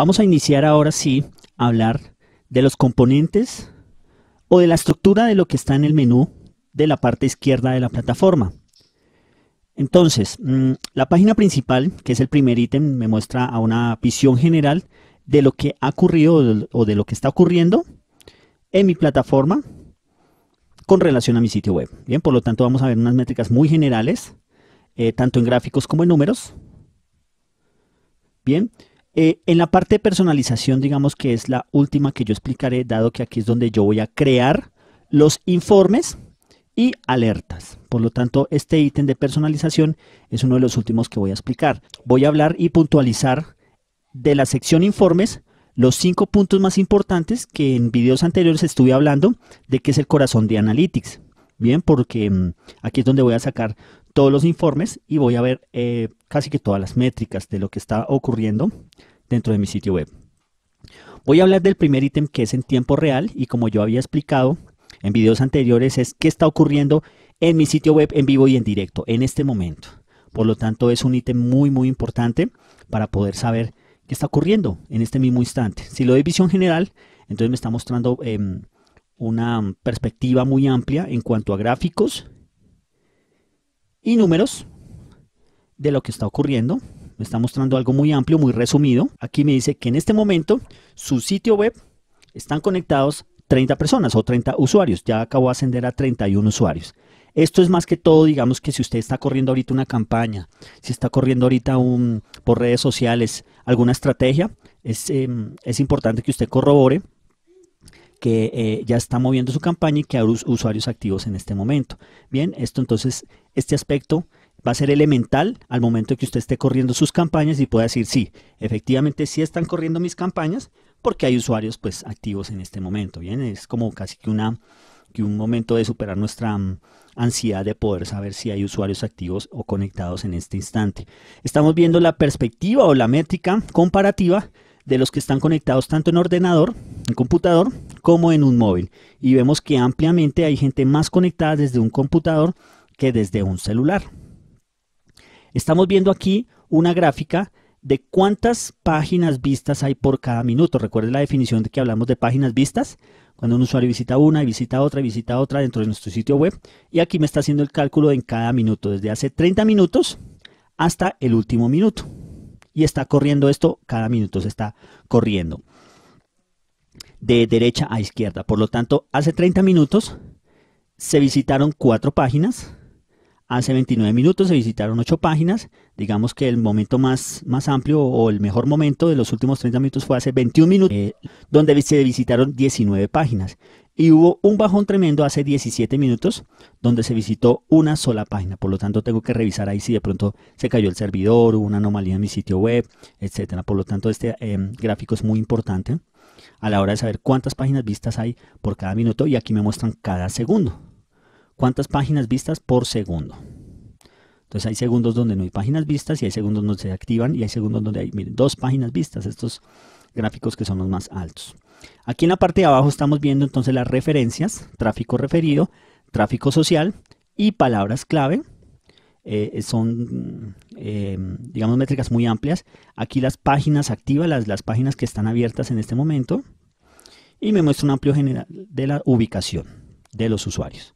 Vamos a iniciar ahora sí a hablar de los componentes o de la estructura de lo que está en el menú de la parte izquierda de la plataforma. Entonces, mm, la página principal, que es el primer ítem, me muestra a una visión general de lo que ha ocurrido o de lo que está ocurriendo en mi plataforma con relación a mi sitio web. Bien, por lo tanto vamos a ver unas métricas muy generales, eh, tanto en gráficos como en números. Bien, eh, en la parte de personalización, digamos que es la última que yo explicaré, dado que aquí es donde yo voy a crear los informes y alertas. Por lo tanto, este ítem de personalización es uno de los últimos que voy a explicar. Voy a hablar y puntualizar de la sección informes los cinco puntos más importantes que en videos anteriores estuve hablando de que es el corazón de Analytics. Bien, porque mm, aquí es donde voy a sacar todos los informes y voy a ver eh, casi que todas las métricas de lo que está ocurriendo dentro de mi sitio web. Voy a hablar del primer ítem que es en tiempo real y como yo había explicado en videos anteriores es qué está ocurriendo en mi sitio web en vivo y en directo en este momento. Por lo tanto es un ítem muy muy importante para poder saber qué está ocurriendo en este mismo instante. Si lo doy visión general, entonces me está mostrando... Em, una perspectiva muy amplia en cuanto a gráficos y números de lo que está ocurriendo. Me está mostrando algo muy amplio, muy resumido. Aquí me dice que en este momento su sitio web están conectados 30 personas o 30 usuarios. Ya acabo de ascender a 31 usuarios. Esto es más que todo, digamos que si usted está corriendo ahorita una campaña, si está corriendo ahorita un, por redes sociales alguna estrategia, es, em, es importante que usted corrobore que eh, ya está moviendo su campaña y que hay usuarios activos en este momento. Bien, esto entonces, este aspecto va a ser elemental al momento que usted esté corriendo sus campañas y pueda decir, sí, efectivamente sí están corriendo mis campañas porque hay usuarios pues activos en este momento. Bien, es como casi que una que un momento de superar nuestra mm, ansiedad de poder saber si hay usuarios activos o conectados en este instante. Estamos viendo la perspectiva o la métrica comparativa de los que están conectados tanto en ordenador, en computador, como en un móvil. Y vemos que ampliamente hay gente más conectada desde un computador que desde un celular. Estamos viendo aquí una gráfica de cuántas páginas vistas hay por cada minuto. Recuerden la definición de que hablamos de páginas vistas. Cuando un usuario visita una y visita otra y visita otra dentro de nuestro sitio web. Y aquí me está haciendo el cálculo en cada minuto, desde hace 30 minutos hasta el último minuto. Y está corriendo esto cada minuto, se está corriendo de derecha a izquierda. Por lo tanto, hace 30 minutos se visitaron cuatro páginas, hace 29 minutos se visitaron ocho páginas, digamos que el momento más, más amplio o el mejor momento de los últimos 30 minutos fue hace 21 minutos, eh, donde se visitaron 19 páginas. Y hubo un bajón tremendo hace 17 minutos, donde se visitó una sola página. Por lo tanto, tengo que revisar ahí si de pronto se cayó el servidor, hubo una anomalía en mi sitio web, etcétera. Por lo tanto, este eh, gráfico es muy importante a la hora de saber cuántas páginas vistas hay por cada minuto y aquí me muestran cada segundo. ¿Cuántas páginas vistas por segundo? Entonces hay segundos donde no hay páginas vistas y hay segundos donde se activan y hay segundos donde hay dos páginas vistas, estos gráficos que son los más altos. Aquí en la parte de abajo estamos viendo entonces las referencias, tráfico referido, tráfico social y palabras clave eh, son, eh, digamos, métricas muy amplias. Aquí las páginas activas, las, las páginas que están abiertas en este momento. Y me muestra un amplio general de la ubicación de los usuarios.